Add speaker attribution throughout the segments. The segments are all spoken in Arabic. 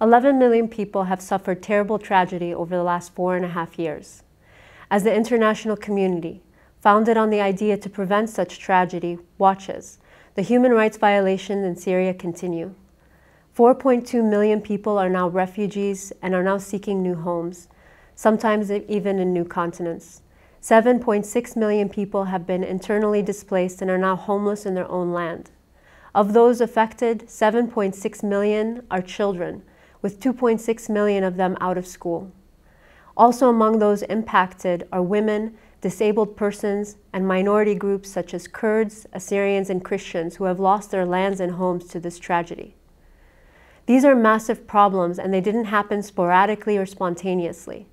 Speaker 1: 11 million people have suffered terrible tragedy over the last four and a half years. As the international community, founded on the idea to prevent such tragedy, watches, the human rights violations in Syria continue. 4.2 million people are now refugees and are now seeking new homes, sometimes even in new continents. 7.6 million people have been internally displaced and are now homeless in their own land. Of those affected, 7.6 million are children, with 2.6 million of them out of school. Also among those impacted are women, disabled persons, and minority groups such as Kurds, Assyrians, and Christians who have lost their lands and homes to this tragedy. These are massive problems and they didn't happen sporadically or spontaneously.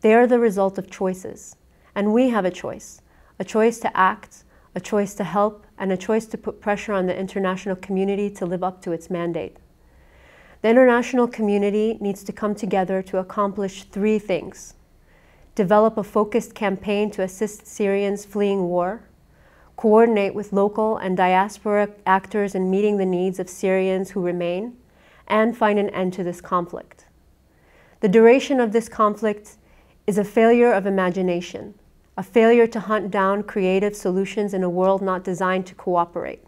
Speaker 1: They are the result of choices. And we have a choice a choice to act, a choice to help, and a choice to put pressure on the international community to live up to its mandate. The international community needs to come together to accomplish three things. Develop a focused campaign to assist Syrians fleeing war, coordinate with local and diaspora actors in meeting the needs of Syrians who remain, and find an end to this conflict. The duration of this conflict is a failure of imagination, a failure to hunt down creative solutions in a world not designed to cooperate.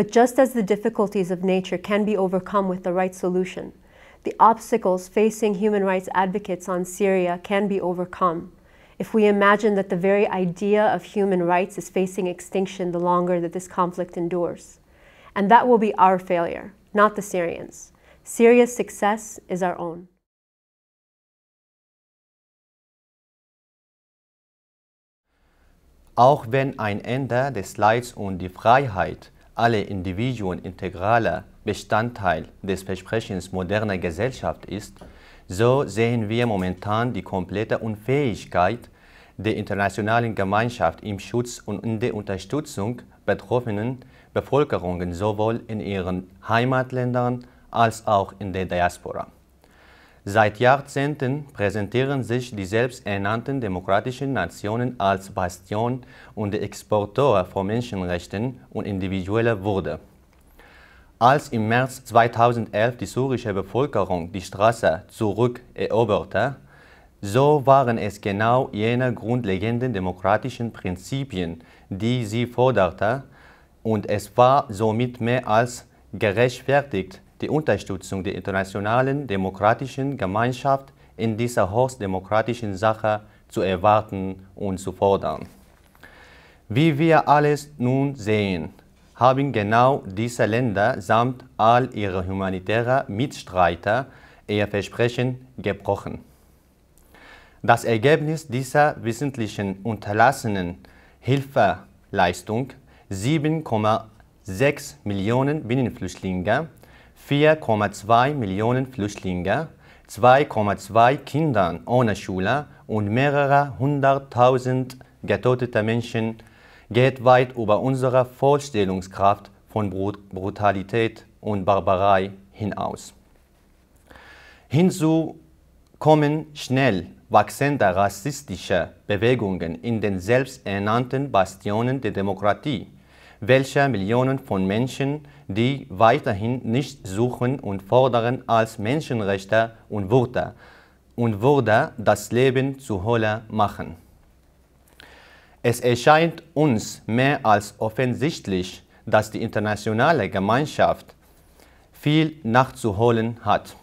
Speaker 1: But just as the difficulties of nature can be overcome with the right solution, the obstacles facing human rights advocates on Syria can be overcome if we imagine that the very idea of human rights is facing extinction the longer that this conflict endures. And that will be our failure, not the Syrians. Syria's success is our own.
Speaker 2: Auch wenn ein Ende des Leids und die Freiheit alle Individuen integraler Bestandteil des Versprechens moderner Gesellschaft ist, so sehen wir momentan die komplette Unfähigkeit der internationalen Gemeinschaft im Schutz und in der Unterstützung betroffenen Bevölkerungen sowohl in ihren Heimatländern als auch in der Diaspora. Seit Jahrzehnten präsentieren sich die selbsternannten demokratischen Nationen als Bastion und Exporteur von Menschenrechten und individueller Würde. Als im März 2011 die syrische Bevölkerung die Straße zurückeroberte, so waren es genau jene grundlegenden demokratischen Prinzipien, die sie forderte, und es war somit mehr als gerechtfertigt, die Unterstützung der internationalen demokratischen Gemeinschaft in dieser hochdemokratischen Sache zu erwarten und zu fordern. Wie wir alles nun sehen, haben genau diese Länder samt all ihrer humanitären Mitstreiter ihr Versprechen gebrochen. Das Ergebnis dieser wissentlichen unterlassenen Hilfeleistung 7,6 Millionen Binnenflüchtlinge 4,2 Millionen Flüchtlinge, 2,2 Kindern ohne Schule und mehrere hunderttausend getötete Menschen geht weit über unsere Vorstellungskraft von Brutalität und Barbarei hinaus. Hinzu kommen schnell wachsende rassistische Bewegungen in den selbsternannten Bastionen der Demokratie, welche Millionen von Menschen die weiterhin nicht suchen und fordern als Menschenrechte und Würde und Würde das Leben zu Hölle machen. Es erscheint uns mehr als offensichtlich, dass die internationale Gemeinschaft viel nachzuholen hat.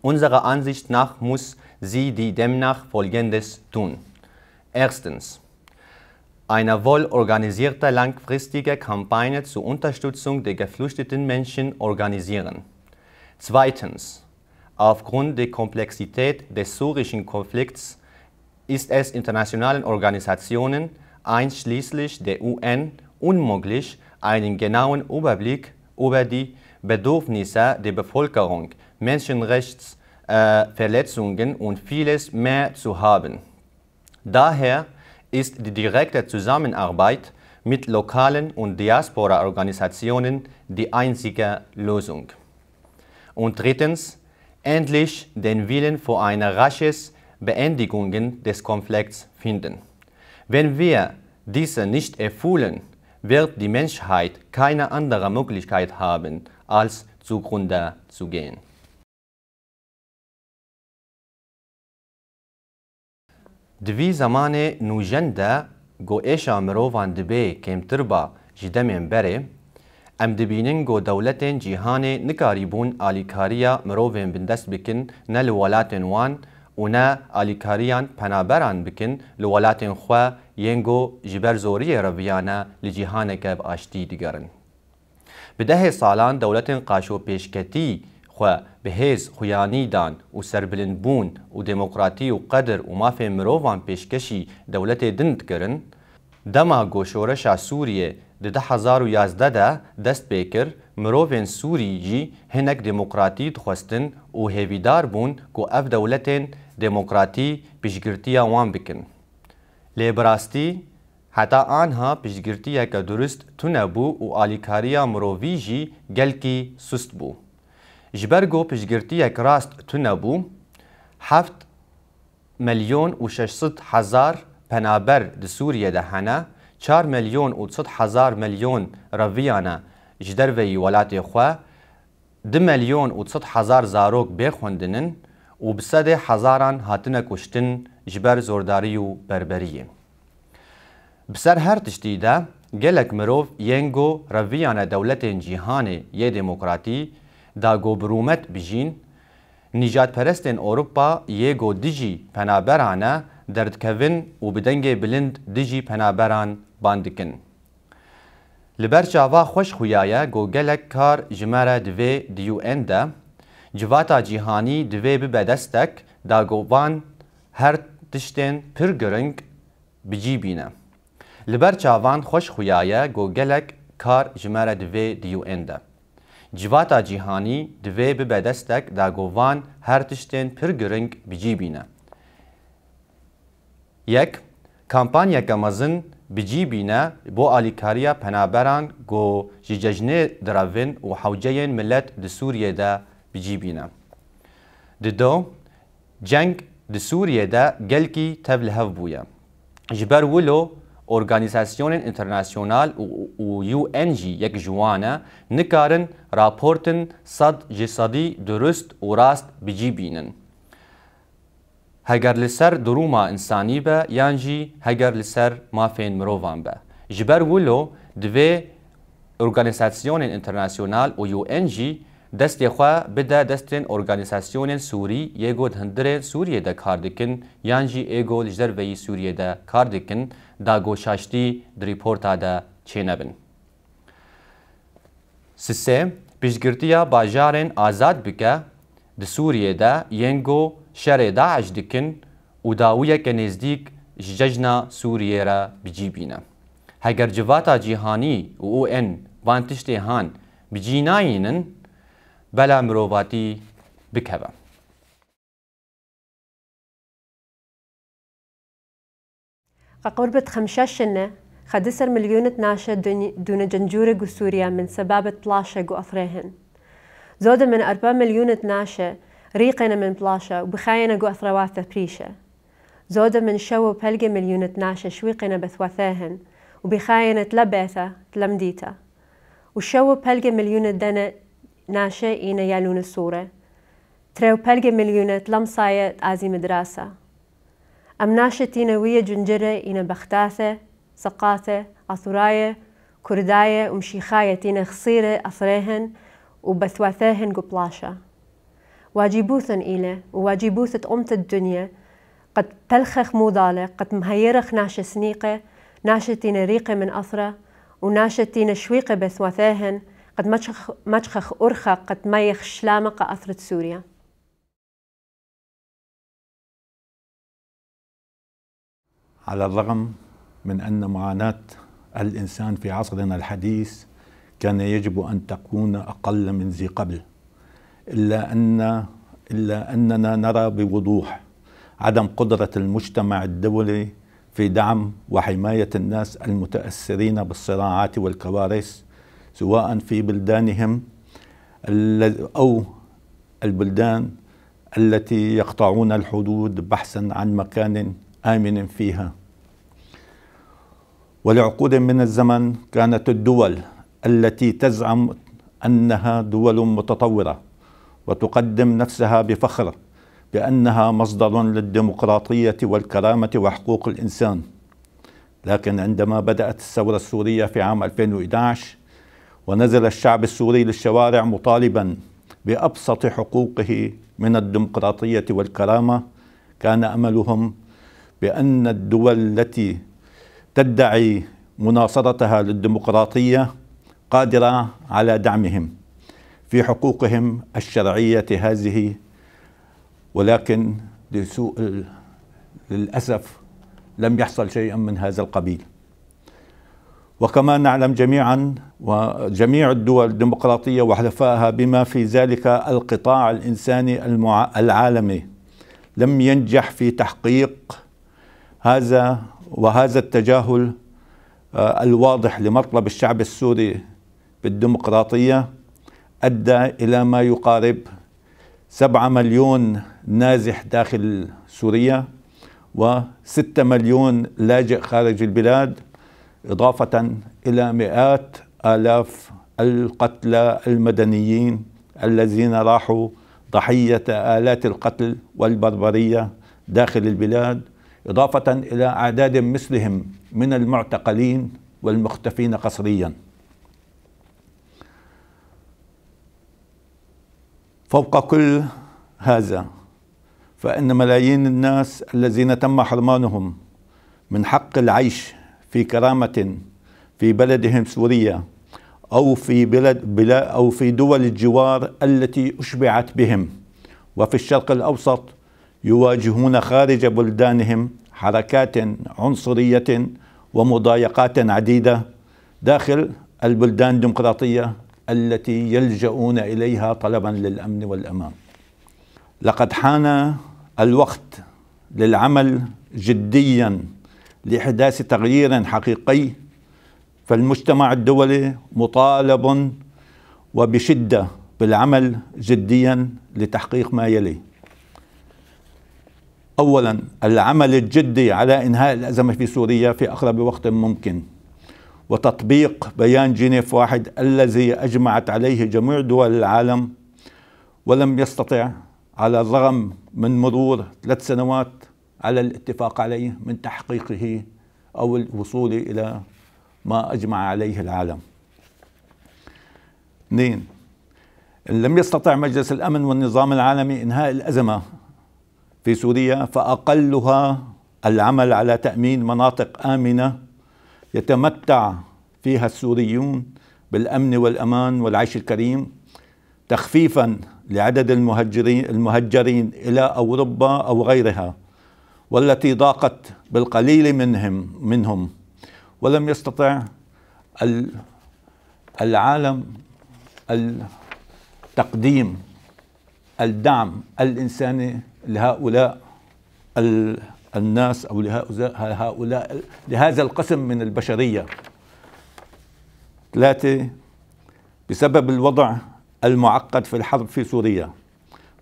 Speaker 2: Unserer Ansicht nach muss sie die demnach Folgendes tun. Erstens einer wohl organisierten langfristigen Kampagne zur Unterstützung der geflüchteten Menschen organisieren. Zweitens. Aufgrund der Komplexität des syrischen Konflikts ist es internationalen Organisationen, einschließlich der UN, unmöglich, einen genauen Überblick über die Bedürfnisse der Bevölkerung, Menschenrechtsverletzungen äh, und vieles mehr zu haben. Daher ist die direkte Zusammenarbeit mit lokalen und Diaspora-Organisationen die einzige Lösung. Und drittens, endlich den Willen für eine rasche Beendigung des Konflikts finden. Wenn wir diese nicht erfüllen, wird die Menschheit keine andere Möglichkeit haben, als zugrunde zu gehen. دوی زمانê nûjen de goêşa mirovan dibe kêmtir ba ji demên berê, em dibînin go dewletên cîhanê nikarîbûn alîkariya mirovên bindest bikin ne li welatên wan û ne alîkariyan penaberan bikin li welatên xwe yên go ji ber zoriyê reviyane li cîhaneke bi aştî digerin. Bi dehê salan dewletên qaşopêşketî خو بهیز خویانی دان و سربلند بون و دموکراتی و قدر و مافه مروان پیشکشی دولت دند کرن دما گوشورشا سوریه د 2011 ده دست بیکر مروین سوری جی هنک دموکراتی دخواستن و هیویدار بون کو اف دولتین دموکراتی پیشگرتی وان بکن. لیبراستی حتی آنها پیشگرتی که درست تونه بو و آلیکاریا مرووی جی گلکی سست بو. ji ber go piştgirtiyek rast tunebû heft milyon û şeşsid hezar penaber di Sûriye de hene çar milyon û sid hezar milyon reviyane ji derveyî welatê xwe di milyon û sid hezar zarok bêxwendinin û bi sedê hezaran hatine kuştin ji ber zordarî û berberiyê. Bi ser her tiştî de gelek mirov yên go reviyane dewletên cîhanê yê demokratî داگۆبرومەت بژین، نیژادپەرستên Ewropa yêgo dijî penaberan e derdkevin û bi dengê bilind dijî penaberan ban dikin. Li ber çava xweş xuyaye got gelek kar ji me re divê DUN de, civata cîhanî divê bibe destek dagovan her tiştên pir giring bicî bîne. Li ber çavan xweş xuyaye got gelek kar ji me re divê DUN de. civata cihanî divê bibe destek dagovan her tiştên pir giring bicîbîne. Yek, kampanyeka mezin bicîbîne bo alîkariya penaberan go ji cejnê diravin û hewceyên millet di Sûriyê de bicîbîne. Di do, ceng di Sûriyê de gelkî tev li hev bûye. Ji ber wilo ئۆرگانیزاسیۆنن ئینتەرناسیۆنال و UNG یەک ژوانە نکارن راپۆرتن سەد جسەدی دروست و ڕاست بجی بینن. هەگەر لەسەر دروما ئینسانی بە یانجی هەگەر لەسەر مافێن مرۆڤان بە. ji ber wilo divê Organizasyonên Internasyonal û UNG دەستی خوا بدا دەستێن ئۆرگانیساسیۆنێن سووری یەگۆ هەندرێن سووریەدا کاردکن یانجی ئێگۆ لە ژەربەی سووریەدا کاردکن داگۆشاشتی دریپۆرتادا چێنەبن. سسێ پشتگرتیە باژارێن ئازاد بکە di Sûriyê yengo şerê Daeş dikin û dawiyeke nêzdik ji cejna Sûriyê re bicîbîne. Heger civata cîhanî û UN van tiştê han bicînayînin بلا مروباتي بكبا
Speaker 1: قربة خمسة شنة خدسر مليون اتناشة دون جنجورة سوريا من سبابة طلاشة جو أثريهن زود من أربعة مليون اتناشة ريقنا من بلاشة وبخاينا جو أثروات بريشة زود من شو بهلقة مليون اتناشة شويقنا بثواثاهن وبخاينا تلبثة تلمديتا وشو بهلقة مليون دنة ناشه ناشئ إن يلون الصورة ترو بلغ مليونات لمساية آزي مدراسة أم ناشه تینه ویه جنجرة اینه بختاثة سقاثة أثراية كرداية ومشيخاية تين خصيرة أثريهن وبثواثاهن قبلاشة واجبوثن إلى وواجبوثة أمت الدنيا قد تلخخ موضالة قد مهيرخ ناشة سنيقة ناشتين ريقة من أثرة وناشتين شويقة بثواثاهن قد متشخ متشخ أرخا قد يخش لامق أثرت سوريا
Speaker 3: على الرغم من أن معاناة الإنسان في عصرنا الحديث كان يجب أن تكون أقل من ذي قبل إلا أن إلا أننا نرى بوضوح عدم قدرة المجتمع الدولي في دعم وحماية الناس المتأثرين بالصراعات والكوارث سواء في بلدانهم أو البلدان التي يقطعون الحدود بحثا عن مكان آمن فيها ولعقود من الزمن كانت الدول التي تزعم أنها دول متطورة وتقدم نفسها بفخر بأنها مصدر للديمقراطية والكرامة وحقوق الإنسان لكن عندما بدأت الثورة السورية في عام 2011 ونزل الشعب السوري للشوارع مطالبا بابسط حقوقه من الديمقراطيه والكرامه كان املهم بان الدول التي تدعي مناصرتها للديمقراطيه قادره على دعمهم في حقوقهم الشرعيه هذه ولكن لسوء للاسف لم يحصل شيئا من هذا القبيل وكما نعلم جميعا وجميع الدول الديمقراطيه وحلفائها بما في ذلك القطاع الانساني المع... العالمي لم ينجح في تحقيق هذا وهذا التجاهل آه، الواضح لمطلب الشعب السوري بالديمقراطيه ادى الى ما يقارب سبعة مليون نازح داخل سوريا وستة مليون لاجئ خارج البلاد إضافة إلى مئات آلاف القتلى المدنيين الذين راحوا ضحية آلات القتل والبربرية داخل البلاد إضافة إلى أعداد مثلهم من المعتقلين والمختفين قسريا فوق كل هذا فإن ملايين الناس الذين تم حرمانهم من حق العيش في كرامة في بلدهم سوريا أو في بلد بلا أو في دول الجوار التي أشبعت بهم وفي الشرق الأوسط يواجهون خارج بلدانهم حركات عنصرية ومضايقات عديدة داخل البلدان الديمقراطية التي يلجؤون إليها طلبا للأمن والأمان لقد حان الوقت للعمل جديا لإحداث تغيير حقيقي فالمجتمع الدولي مطالب وبشدة بالعمل جديا لتحقيق ما يلي أولا العمل الجدي على إنهاء الأزمة في سوريا في أقرب وقت ممكن وتطبيق بيان جنيف واحد الذي أجمعت عليه جميع دول العالم ولم يستطع على الرغم من مرور ثلاث سنوات على الاتفاق عليه من تحقيقه أو الوصول إلى ما أجمع عليه العالم اثنين إن لم يستطع مجلس الأمن والنظام العالمي إنهاء الأزمة في سوريا فأقلها العمل على تأمين مناطق آمنة يتمتع فيها السوريون بالأمن والأمان والعيش الكريم تخفيفا لعدد المهجرين المهجرين إلى أوروبا أو غيرها والتي ضاقت بالقليل منهم منهم ولم يستطع العالم تقديم الدعم الانساني لهؤلاء الناس او لهؤلاء لهذا القسم من البشريه. ثلاثه بسبب الوضع المعقد في الحرب في سوريا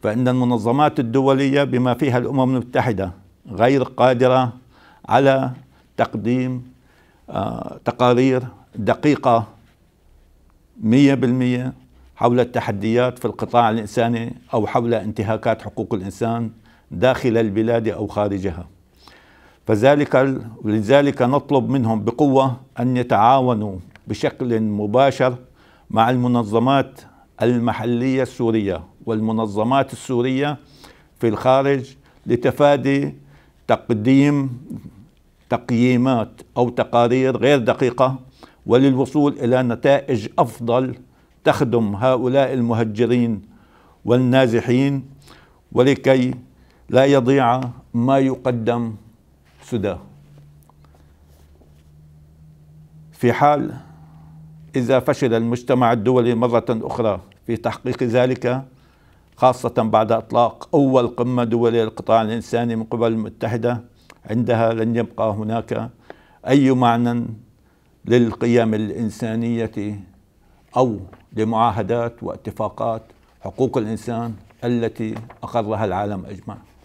Speaker 3: فان المنظمات الدوليه بما فيها الامم المتحده غير قادرة على تقديم آه، تقارير دقيقة 100% حول التحديات في القطاع الإنساني أو حول انتهاكات حقوق الإنسان داخل البلاد أو خارجها فذلك لذلك نطلب منهم بقوة أن يتعاونوا بشكل مباشر مع المنظمات المحلية السورية والمنظمات السورية في الخارج لتفادي تقديم تقييمات أو تقارير غير دقيقة وللوصول إلى نتائج أفضل تخدم هؤلاء المهجرين والنازحين ولكي لا يضيع ما يقدم سدى في حال إذا فشل المجتمع الدولي مرة أخرى في تحقيق ذلك خاصة بعد إطلاق أول قمة دولية للقطاع الإنساني من قبل المتحدة عندها لن يبقى هناك أي معنى للقيم الإنسانية أو لمعاهدات واتفاقات حقوق الإنسان التي أقرها العالم أجمع